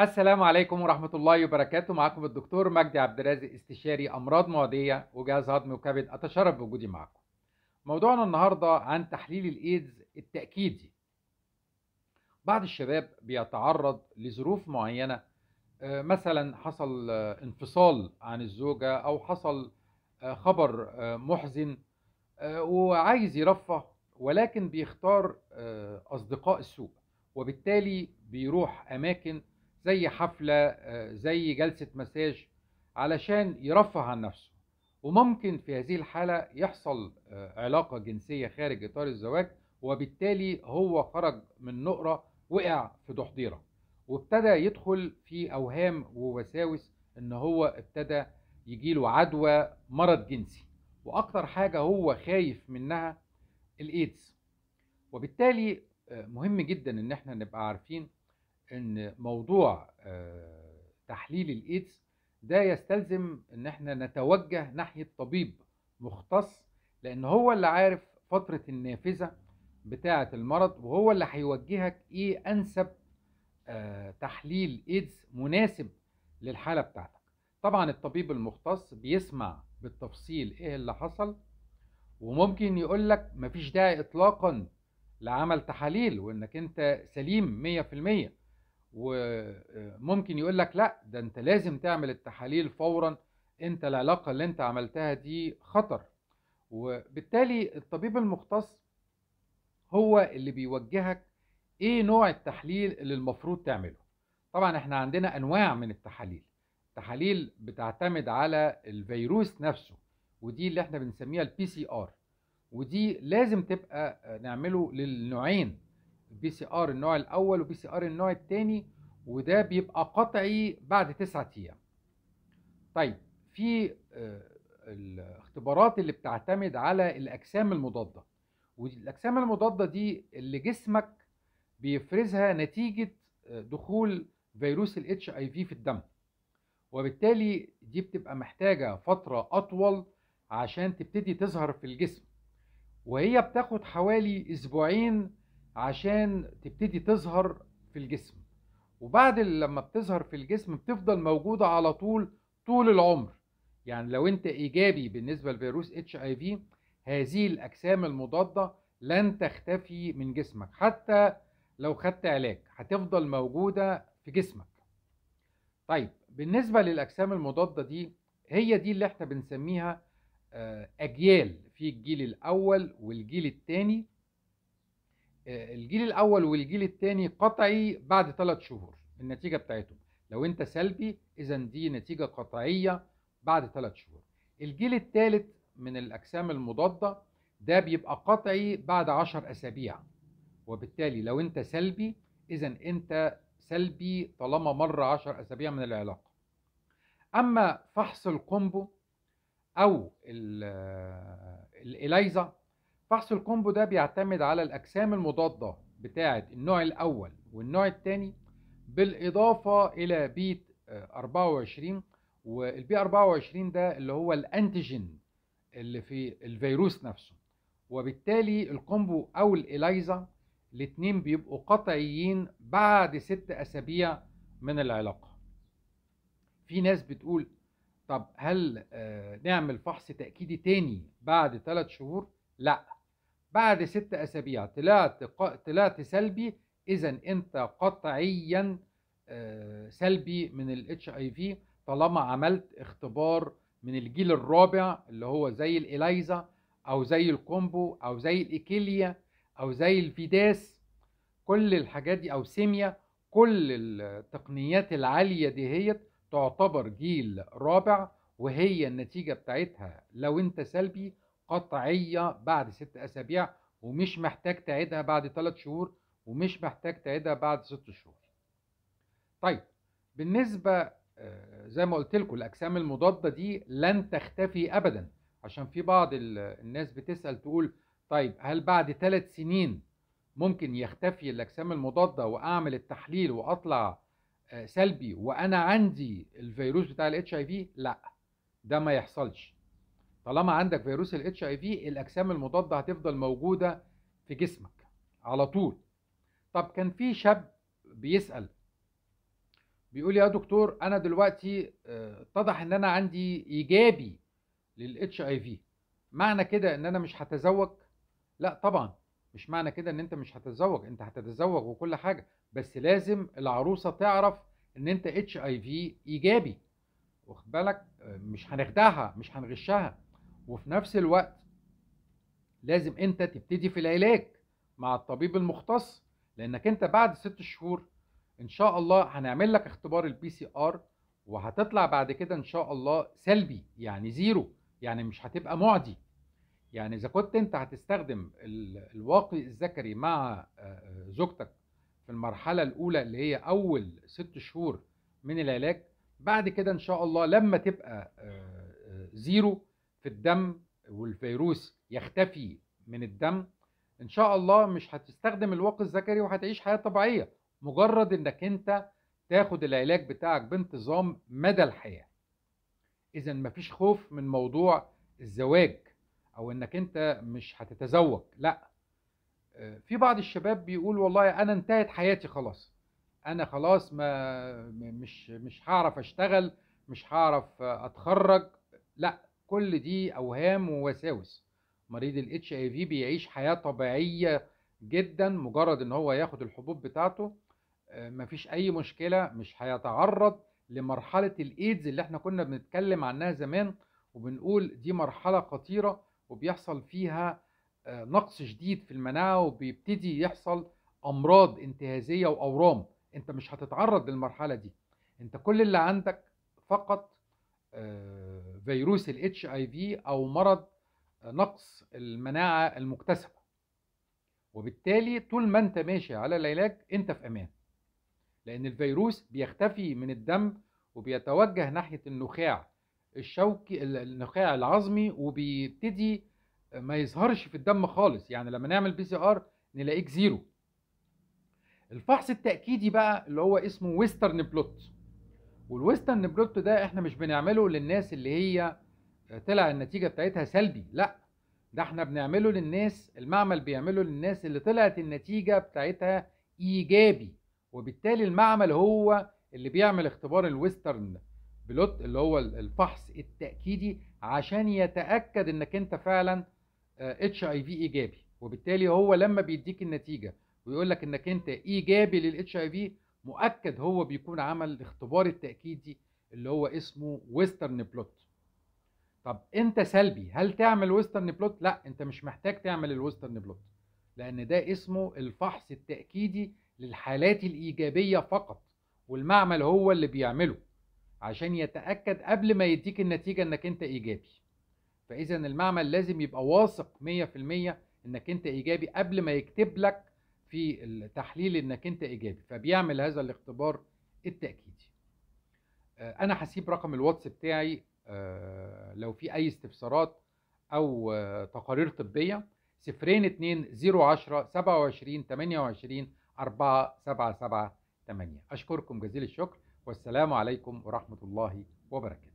السلام عليكم ورحمة الله وبركاته معكم الدكتور مجدي عبد الرازق استشاري أمراض معدية وجهاز هضمي وكبد أتشرف بوجودي معكم موضوعنا النهاردة عن تحليل الإيدز التأكيدي بعض الشباب بيتعرض لظروف معينة آه، مثلا حصل آه، انفصال عن الزوجة أو حصل آه، خبر محزن وعايز يرفه ولكن بيختار أصدقاء السوء وبالتالي بيروح أماكن زي حفلة آه، زي جلسة مساج علشان يرفه عن نفسه وممكن في هذه الحالة يحصل آه، علاقة جنسية خارج إطار الزواج وبالتالي هو خرج من نقرة وقع في تحضيره وابتدى يدخل في أوهام ووساوس إن هو ابتدى يجيله عدوى مرض جنسي وأكتر حاجة هو خايف منها الإيدز وبالتالي آه، مهم جدا إن احنا نبقى عارفين ان موضوع آه، تحليل الايدز ده يستلزم ان احنا نتوجه ناحيه طبيب مختص لان هو اللي عارف فتره النافذه بتاعه المرض وهو اللي هيوجهك ايه انسب آه، تحليل ايدز مناسب للحاله بتاعتك طبعا الطبيب المختص بيسمع بالتفصيل ايه اللي حصل وممكن يقول لك مفيش داعي اطلاقا لعمل تحاليل وانك انت سليم 100% وممكن يقول لك لا ده انت لازم تعمل التحاليل فورا انت العلاقة اللي انت عملتها دي خطر وبالتالي الطبيب المختص هو اللي بيوجهك ايه نوع التحليل اللي المفروض تعمله طبعا احنا عندنا انواع من التحاليل التحاليل بتعتمد على الفيروس نفسه ودي اللي احنا بنسميها البي سي ار ودي لازم تبقى نعمله للنوعين بي سي ار النوع الاول وبي سي ار النوع الثاني وده بيبقى قطعي بعد تسعة ايام طيب في آه، الاختبارات اللي بتعتمد على الاجسام المضاده والاجسام المضاده دي اللي جسمك بيفرزها نتيجه آه، دخول فيروس الاتش اي في في الدم وبالتالي دي بتبقى محتاجه فتره اطول عشان تبتدي تظهر في الجسم وهي بتاخد حوالي اسبوعين عشان تبتدي تظهر في الجسم وبعد لما بتظهر في الجسم بتفضل موجودة على طول طول العمر يعني لو انت ايجابي بالنسبة لفيروس اتش اي في هذه الاجسام المضادة لن تختفي من جسمك حتى لو خدت علاج هتفضل موجودة في جسمك طيب بالنسبة للاجسام المضادة دي هي دي اللي احنا بنسميها آه، اجيال في الجيل الاول والجيل الثاني آه، الجيل الاول والجيل الثاني قطعي بعد ثلاث شهور النتيجه بتاعتهم لو انت سلبي اذا دي نتيجه قطعيه بعد ثلاث شهور الجيل الثالث من الاجسام المضاده ده بيبقى قطعي بعد عشر اسابيع وبالتالي لو انت سلبي اذا انت سلبي طالما مر عشر اسابيع من العلاقه اما فحص الكومبو او آه، الاليزا فحص الكومبو ده بيعتمد على الأجسام المضادة بتاعة النوع الأول والنوع الثاني بالإضافة إلى بيت 24 آه، والبي 24 ده اللي هو الأنتيجين اللي في الفيروس نفسه وبالتالي الكومبو أو الإليزا الاتنين بيبقوا قطعيين بعد ست أسابيع من العلاقة في ناس بتقول طب هل آه، نعمل فحص تأكيدي تاني بعد ثلاث شهور؟ لا بعد ست أسابيع طلعت طلعت سلبي إذا أنت قطعيا آه، سلبي من الـ HIV طالما عملت اختبار من الجيل الرابع اللي هو زي الإليزا أو زي الكومبو أو زي الإيكيليا أو زي الفيداس كل الحاجات دي أو سيميا كل التقنيات العالية دي هي تعتبر جيل رابع وهي النتيجة بتاعتها لو أنت سلبي قطعية بعد ست أسابيع ومش محتاج تعيدها بعد ثلاث شهور ومش محتاج تعيدها بعد ست شهور طيب بالنسبة آه، زي ما قلت لكم الأجسام المضادة دي لن تختفي أبدا عشان في بعض الناس بتسأل تقول طيب هل بعد ثلاث سنين ممكن يختفي الأجسام المضادة وأعمل التحليل وأطلع آه، سلبي وأنا عندي الفيروس بتاع الاتش اي في؟ لأ ده ما يحصلش طالما عندك فيروس الاتش اي في الاجسام المضاده هتفضل موجوده في جسمك على طول طب كان في شاب بيسال بيقول يا دكتور انا دلوقتي آه، اتضح ان انا عندي ايجابي للاتش اي في معنى كده ان انا مش هتزوج لا طبعا مش معنى كده ان انت مش هتتزوج انت هتتزوج وكل حاجه بس لازم العروسه تعرف ان انت اتش اي في ايجابي واخد بالك آه، مش هنخدعها مش هنغشها وفي نفس الوقت لازم انت تبتدي في العلاج مع الطبيب المختص لانك انت بعد ست شهور ان شاء الله هنعمل لك اختبار البي سي ار وهتطلع بعد كده ان شاء الله سلبي يعني زيرو يعني مش هتبقى معدي يعني اذا كنت انت هتستخدم الواقي الذكري مع آه، زوجتك في المرحله الاولى اللي هي اول ست شهور من العلاج بعد كده ان شاء الله لما تبقى آه، آه، زيرو في الدم والفيروس يختفي من الدم ان شاء الله مش هتستخدم الواقي الذكري وهتعيش حياه طبيعيه مجرد انك انت تاخد العلاج بتاعك بانتظام مدى الحياه اذا مفيش خوف من موضوع الزواج او انك انت مش هتتزوج لا في بعض الشباب بيقول والله انا انتهت حياتي خلاص انا خلاص ما مش مش هعرف اشتغل مش هعرف اتخرج لا كل دي اوهام ووساوس مريض الاتش اي في بيعيش حياه طبيعيه جدا مجرد ان هو ياخد الحبوب بتاعته آه، مفيش اي مشكله مش هيتعرض لمرحله الايدز اللي احنا كنا بنتكلم عنها زمان وبنقول دي مرحله خطيره وبيحصل فيها آه، نقص شديد في المناعه وبيبتدي يحصل امراض انتهازيه واورام انت مش هتتعرض للمرحله دي انت كل اللي عندك فقط آه، فيروس الاتش اي في او مرض نقص المناعه المكتسبه وبالتالي طول ما انت ماشي على العلاج انت في امان لان الفيروس بيختفي من الدم وبيتوجه ناحيه النخاع الشوكي النخاع العظمي وبيبتدي ما يظهرش في الدم خالص يعني لما نعمل بي سي ار نلاقيك زيرو الفحص التاكيدي بقى اللي هو اسمه ويسترن بلوت والويسترن بلوت ده احنا مش بنعمله للناس اللي هي آه، طلع النتيجه بتاعتها سلبي لا ده احنا بنعمله للناس المعمل بيعمله للناس اللي طلعت النتيجه بتاعتها ايجابي وبالتالي المعمل هو اللي بيعمل اختبار الويسترن بلوت اللي هو الفحص التاكيدي عشان يتاكد انك انت فعلا آه، اتش اي في ايجابي وبالتالي هو لما بيديك النتيجه ويقول لك انك انت ايجابي للاتش اي في مؤكد هو بيكون عمل الاختبار التأكيدي اللي هو اسمه ويسترن بلوت طب انت سلبي هل تعمل ويسترن بلوت لا انت مش محتاج تعمل الويسترن بلوت لان ده اسمه الفحص التأكيدي للحالات الإيجابية فقط والمعمل هو اللي بيعمله عشان يتأكد قبل ما يديك النتيجة انك انت إيجابي فإذا المعمل لازم يبقى واثق 100% انك انت إيجابي قبل ما يكتب لك في التحليل انك انت ايجابي فبيعمل هذا الاختبار التاكيدي آه، انا هسيب رقم الواتس بتاعي آه، لو في اي استفسارات او آه، تقارير طبيه صفرين اتنين زيرو عشرة سبعة وعشرين تمانية وعشرين أربعة سبعة سبعة تمانية أشكركم جزيل الشكر والسلام عليكم ورحمة الله وبركاته